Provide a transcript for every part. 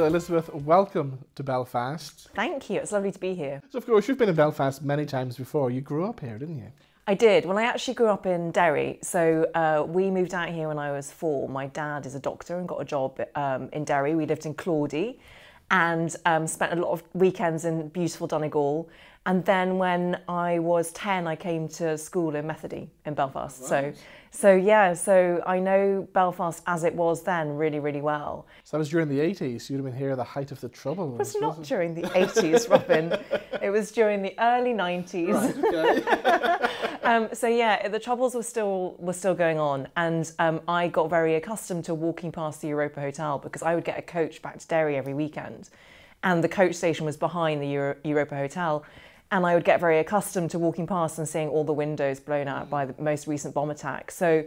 So, Elizabeth, welcome to Belfast. Thank you. It's lovely to be here. So, of course, you've been in Belfast many times before. You grew up here, didn't you? I did. Well, I actually grew up in Derry. So uh, we moved out here when I was four. My dad is a doctor and got a job um, in Derry. We lived in Claudie and um, spent a lot of weekends in beautiful Donegal and then when I was 10, I came to school in Methody in Belfast. Right. So, so yeah, so I know Belfast as it was then really, really well. So that was during the 80s. You'd have been here at the height of the trouble. It was not during the 80s, Robin. it was during the early 90s. Right, okay. um, so yeah, the troubles were still were still going on, and um, I got very accustomed to walking past the Europa Hotel because I would get a coach back to Derry every weekend, and the coach station was behind the Euro Europa Hotel and I would get very accustomed to walking past and seeing all the windows blown out by the most recent bomb attack. So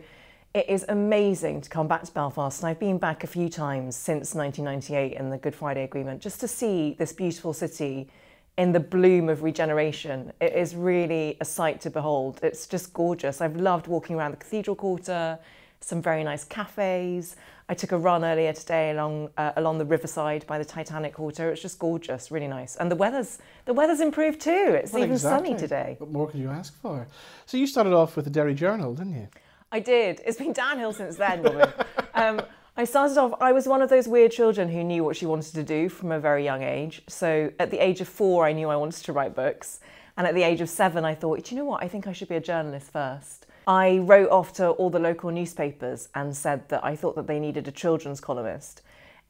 it is amazing to come back to Belfast, and I've been back a few times since 1998 and the Good Friday Agreement just to see this beautiful city in the bloom of regeneration. It is really a sight to behold. It's just gorgeous. I've loved walking around the Cathedral Quarter some very nice cafes. I took a run earlier today along uh, along the riverside by the Titanic Quarter. It's just gorgeous, really nice. And the weather's the weather's improved too. It's well, even exactly. sunny today. What more could you ask for? So you started off with the Derry Journal, didn't you? I did. It's been downhill since then, um, I started off, I was one of those weird children who knew what she wanted to do from a very young age. So at the age of four, I knew I wanted to write books. And at the age of seven, I thought, do you know what? I think I should be a journalist first. I wrote off to all the local newspapers and said that I thought that they needed a children's columnist.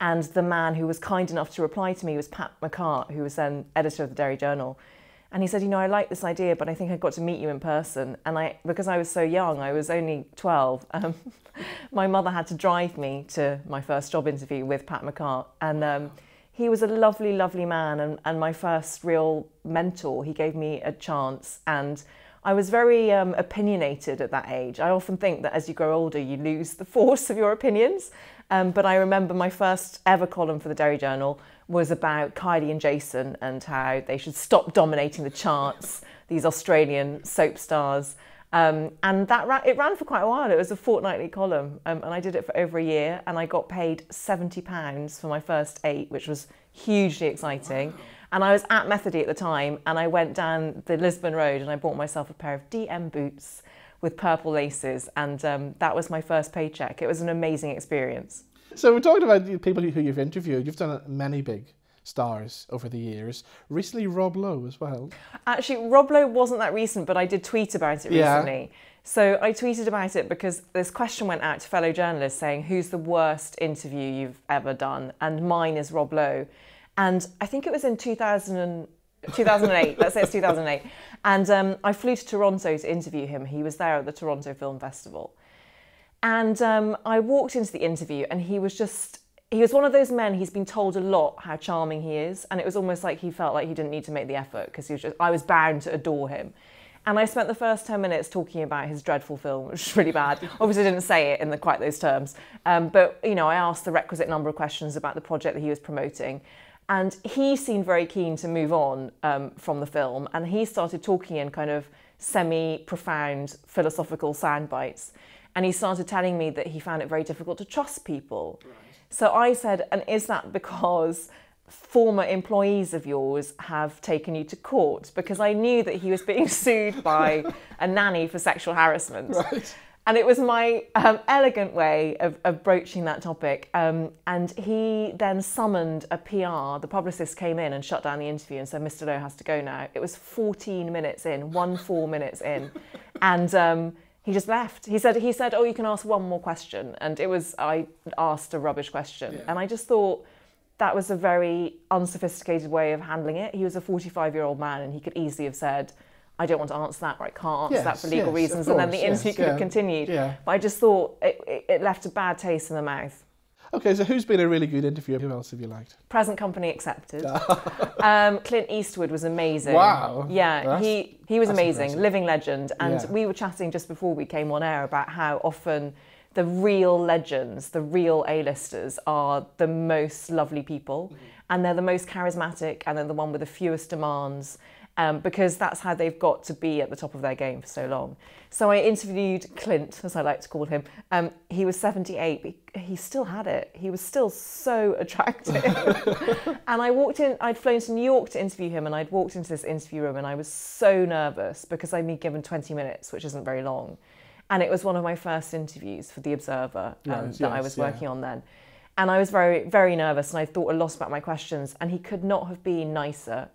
And the man who was kind enough to reply to me was Pat McCart, who was then editor of the Dairy Journal. And he said, You know, I like this idea, but I think I got to meet you in person. And I, because I was so young, I was only 12, um, my mother had to drive me to my first job interview with Pat McCart. And um, he was a lovely, lovely man and, and my first real mentor. He gave me a chance. And I was very um, opinionated at that age. I often think that as you grow older, you lose the force of your opinions. Um, but I remember my first ever column for the Dairy Journal was about Kylie and Jason and how they should stop dominating the charts, these Australian soap stars. Um, and that it ran for quite a while. It was a fortnightly column, um, and I did it for over a year, and I got paid seventy pounds for my first eight, which was hugely exciting. Wow. And I was at Methody at the time, and I went down the Lisbon Road and I bought myself a pair of DM boots with purple laces, and um, that was my first paycheck. It was an amazing experience. So we're talking about people who you've interviewed. You've done many big stars over the years. Recently, Rob Lowe as well. Actually, Rob Lowe wasn't that recent, but I did tweet about it yeah. recently. So I tweeted about it because this question went out to fellow journalists saying, who's the worst interview you've ever done? And mine is Rob Lowe. And I think it was in 2000 2008, let's say it's 2008. And um, I flew to Toronto to interview him. He was there at the Toronto Film Festival. And um, I walked into the interview, and he was just, he was one of those men, he's been told a lot how charming he is. And it was almost like he felt like he didn't need to make the effort because he was just, I was bound to adore him. And I spent the first 10 minutes talking about his dreadful film, which is really bad. Obviously, I didn't say it in the, quite those terms. Um, but, you know, I asked the requisite number of questions about the project that he was promoting. And he seemed very keen to move on um, from the film, and he started talking in kind of semi profound philosophical sound bites. And he started telling me that he found it very difficult to trust people. Right. So I said, And is that because former employees of yours have taken you to court because I knew that he was being sued by a nanny for sexual harassment. Right and it was my um, elegant way of, of, broaching that topic. Um, and he then summoned a PR. The publicist came in and shut down the interview and said, Mr. Lowe has to go now. It was 14 minutes in, one four minutes in. And um, he just left. He said, he said, oh, you can ask one more question. And it was, I asked a rubbish question. Yeah. And I just thought, that was a very unsophisticated way of handling it. He was a 45 year old man and he could easily have said, I don't want to answer that or I can't answer yes, that for legal yes, reasons. Course, and then the interview yes, could yeah. have continued. Yeah. But I just thought it, it, it, left a bad taste in the mouth. Okay, so who's been a really good interviewer? Who else have you liked? Present company accepted. um, Clint Eastwood was amazing. Wow. Yeah, he, he was amazing, amazing, living legend. And yeah. we were chatting just before we came on air about how often the real legends, the real A-listers are the most lovely people mm-hmm. and they're the most charismatic and they're the one with the fewest demands um, because that's how they've got to be at the top of their game for so long. So I interviewed Clint, as I like to call him. Um, he was 78, but he still had it. He was still so attractive. and I walked in, I'd flown to New York to interview him, and I'd walked into this interview room, and I was so nervous because I'd been given 20 minutes, which isn't very long. And it was one of my first interviews for The Observer um, that yes, I was working yeah. on then. And I was very, very nervous, and I thought a lot about my questions, and he could not have been nicer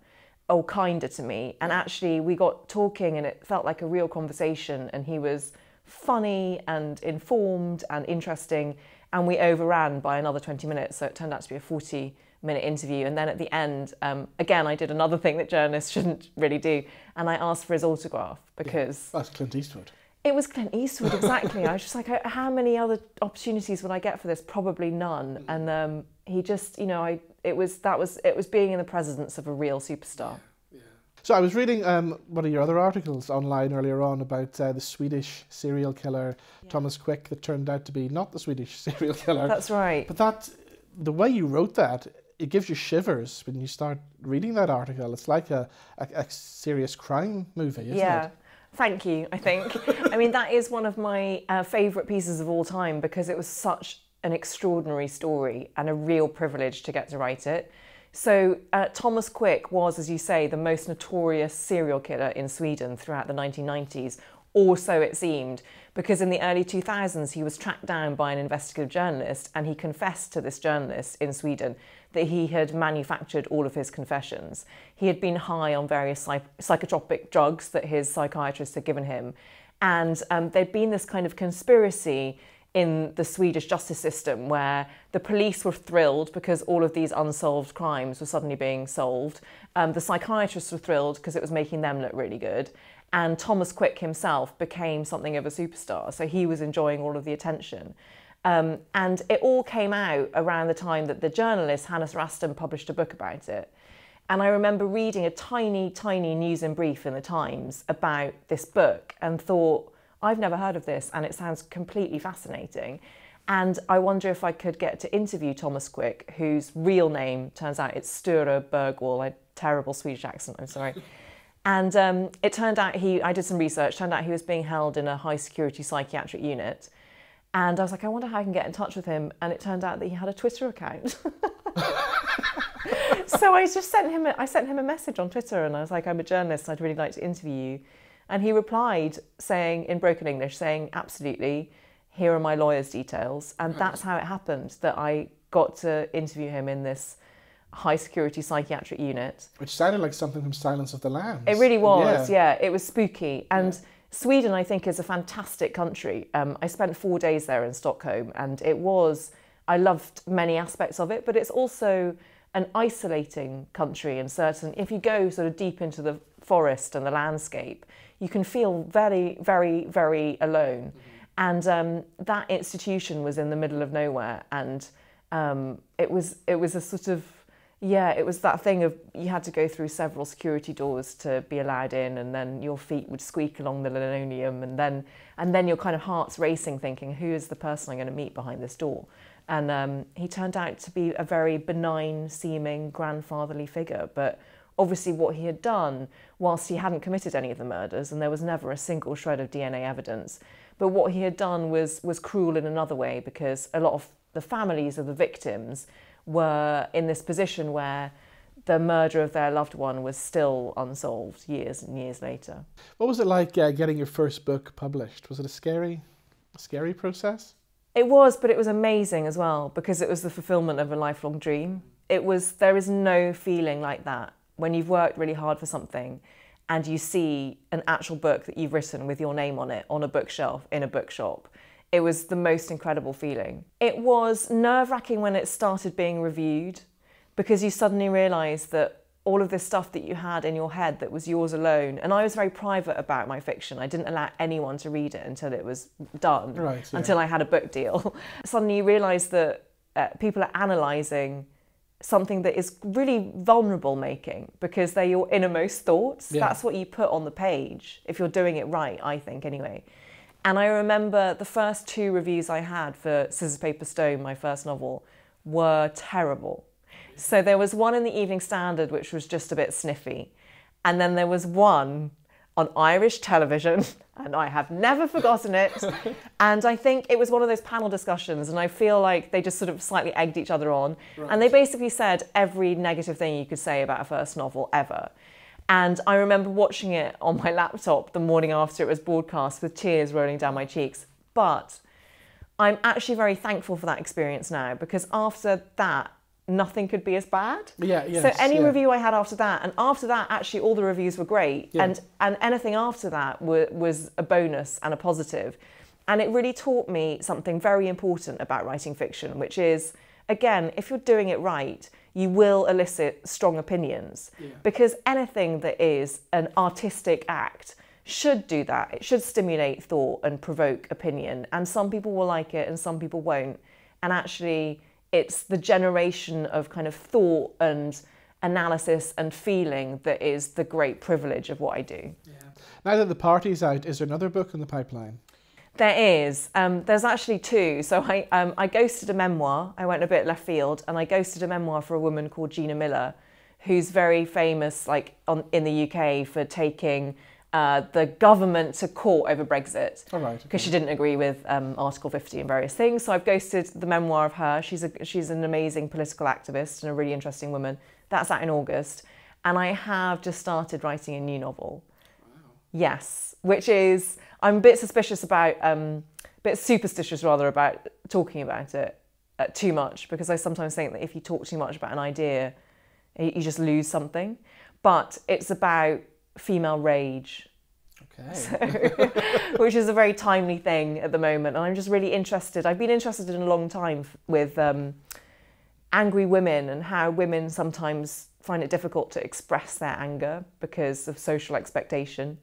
oh kinder to me and actually we got talking and it felt like a real conversation and he was funny and informed and interesting and we overran by another 20 minutes so it turned out to be a 40 minute interview and then at the end um, again i did another thing that journalists shouldn't really do and i asked for his autograph because yeah, that's clint eastwood it was Clint Eastwood, exactly. I was just like, oh, how many other opportunities would I get for this? Probably none. Mm. And um, he just, you know, I it was that was it was being in the presence of a real superstar. Yeah. So I was reading um, one of your other articles online earlier on about uh, the Swedish serial killer yeah. Thomas Quick that turned out to be not the Swedish serial killer. That's right. But that the way you wrote that it gives you shivers when you start reading that article. It's like a, a, a serious crime movie, isn't yeah. it? Thank you, I think. I mean, that is one of my uh, favourite pieces of all time because it was such an extraordinary story and a real privilege to get to write it. So, uh, Thomas Quick was, as you say, the most notorious serial killer in Sweden throughout the 1990s, or so it seemed, because in the early 2000s he was tracked down by an investigative journalist and he confessed to this journalist in Sweden that he had manufactured all of his confessions. He had been high on various psych psychotropic drugs that his psychiatrist had given him. And um, there'd been this kind of conspiracy in the Swedish justice system where the police were thrilled because all of these unsolved crimes were suddenly being solved. Um, the psychiatrists were thrilled because it was making them look really good. And Thomas Quick himself became something of a superstar. So he was enjoying all of the attention. Um, and it all came out around the time that the journalist Hannes Raston published a book about it. And I remember reading a tiny, tiny news and brief in the Times about this book and thought, I've never heard of this and it sounds completely fascinating. And I wonder if I could get to interview Thomas Quick, whose real name turns out it's Sture Bergwall, a terrible Swedish accent, I'm sorry. And um, it turned out he, I did some research, turned out he was being held in a high security psychiatric unit. And I was like, I wonder how I can get in touch with him. And it turned out that he had a Twitter account. so I just sent him a, I sent him a message on Twitter and I was like, I'm a journalist, I'd really like to interview you. And he replied saying in broken English, saying, Absolutely, here are my lawyer's details. And hmm. that's how it happened that I got to interview him in this high security psychiatric unit. Which sounded like something from Silence of the Lambs. It really was, yeah. yeah. It was spooky. And yeah Sweden, I think, is a fantastic country. Um, I spent four days there in Stockholm, and it was, I loved many aspects of it, but it's also an isolating country in certain, if you go sort of deep into the forest and the landscape, you can feel very, very, very alone. Mm -hmm. And um, that institution was in the middle of nowhere, and um, it was it was a sort of yeah, it was that thing of you had to go through several security doors to be allowed in, and then your feet would squeak along the linoleum, and then and then your kind of heart's racing, thinking, who is the person I'm going to meet behind this door? And um, he turned out to be a very benign-seeming grandfatherly figure, but obviously what he had done, whilst he hadn't committed any of the murders, and there was never a single shred of DNA evidence, but what he had done was was cruel in another way because a lot of the families of the victims were in this position where the murder of their loved one was still unsolved years and years later. What was it like uh, getting your first book published? Was it a scary, scary process? It was, but it was amazing as well because it was the fulfillment of a lifelong dream. It was, there is no feeling like that when you've worked really hard for something and you see an actual book that you've written with your name on it on a bookshelf in a bookshop it was the most incredible feeling. It was nerve wracking when it started being reviewed because you suddenly realise that all of this stuff that you had in your head that was yours alone. And I was very private about my fiction. I didn't allow anyone to read it until it was done, right, yeah. until I had a book deal. Suddenly you realise that uh, people are analysing something that is really vulnerable making because they're your innermost thoughts. Yeah. That's what you put on the page if you're doing it right, I think, anyway. And I remember the first two reviews I had for Scissors, Paper, Stone, my first novel, were terrible. So there was one in the Evening Standard, which was just a bit sniffy. And then there was one on Irish television, and I have never forgotten it. and I think it was one of those panel discussions, and I feel like they just sort of slightly egged each other on. Right. And they basically said every negative thing you could say about a first novel ever. And I remember watching it on my laptop the morning after it was broadcast with tears rolling down my cheeks. But I'm actually very thankful for that experience now because after that, nothing could be as bad. Yeah, yes, So any yeah. review I had after that, and after that, actually all the reviews were great, yeah. and and anything after that were, was a bonus and a positive, and it really taught me something very important about writing fiction, which is again, if you're doing it right, you will elicit strong opinions yeah. because anything that is an artistic act should do that. It should stimulate thought and provoke opinion. And some people will like it and some people won't. And actually, it's the generation of kind of thought and analysis and feeling that is the great privilege of what I do. Yeah. Now that the party's out, is there another book in the pipeline? There is. Um, there's actually two. So I, um, I ghosted a memoir. I went a bit left field, and I ghosted a memoir for a woman called Gina Miller, who's very famous, like on, in the UK, for taking uh, the government to court over Brexit because okay. she didn't agree with um, Article 50 and various things. So I've ghosted the memoir of her. She's a, she's an amazing political activist and a really interesting woman. That's out in August, and I have just started writing a new novel. Yes, which is I'm a bit suspicious about, um, a bit superstitious rather about talking about it uh, too much because I sometimes think that if you talk too much about an idea, you just lose something. But it's about female rage. Okay. So, which is a very timely thing at the moment, and I'm just really interested. I've been interested in a long time with um, angry women and how women sometimes find it difficult to express their anger because of social expectation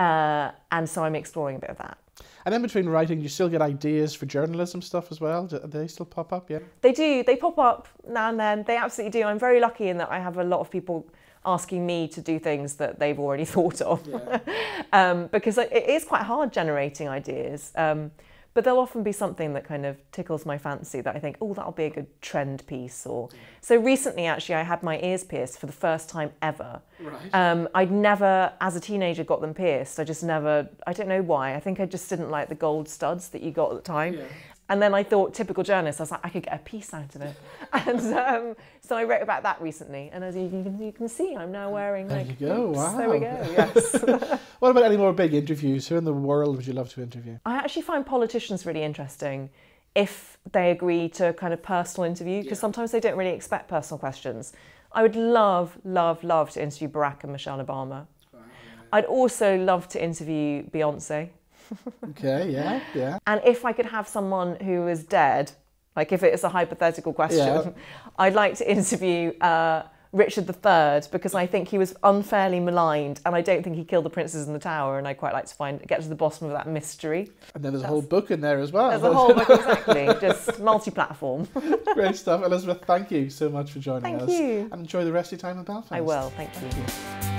uh, and so I'm exploring a bit of that. And in between writing, you still get ideas for journalism stuff as well. Do they still pop up? Yeah, they do. They pop up now and then. They absolutely do. I'm very lucky in that I have a lot of people asking me to do things that they've already thought of, yeah. um, because it is quite hard generating ideas. Um, but there'll often be something that kind of tickles my fancy that I think, oh, that'll be a good trend piece. Or mm. so recently, actually, I had my ears pierced for the first time ever. Right. Um, I'd never, as a teenager, got them pierced. I just never. I don't know why. I think I just didn't like the gold studs that you got at the time. Yeah. And then I thought, typical journalist, I was like, I could get a piece out of it. And um, so I wrote about that recently. And as you can, you can see, I'm now wearing there like. you go, wow. There we go, yes. what about any more big interviews? Who in the world would you love to interview? I actually find politicians really interesting if they agree to kind of personal interview, because yeah. sometimes they don't really expect personal questions. I would love, love, love to interview Barack and Michelle Obama. I'd also love to interview Beyonce okay, yeah, yeah. And if I could have someone who is dead, like if it is a hypothetical question, yeah. I'd like to interview uh, Richard III because I think he was unfairly maligned and I don't think he killed the princes in the tower and I quite like to find get to the bottom of that mystery. And then there's That's, a whole book in there as well. There's a whole book exactly, just multi-platform. Great stuff, Elizabeth. Thank you so much for joining thank us. Thank you. And enjoy the rest of your time in Belfast. I will. Thank, thank you.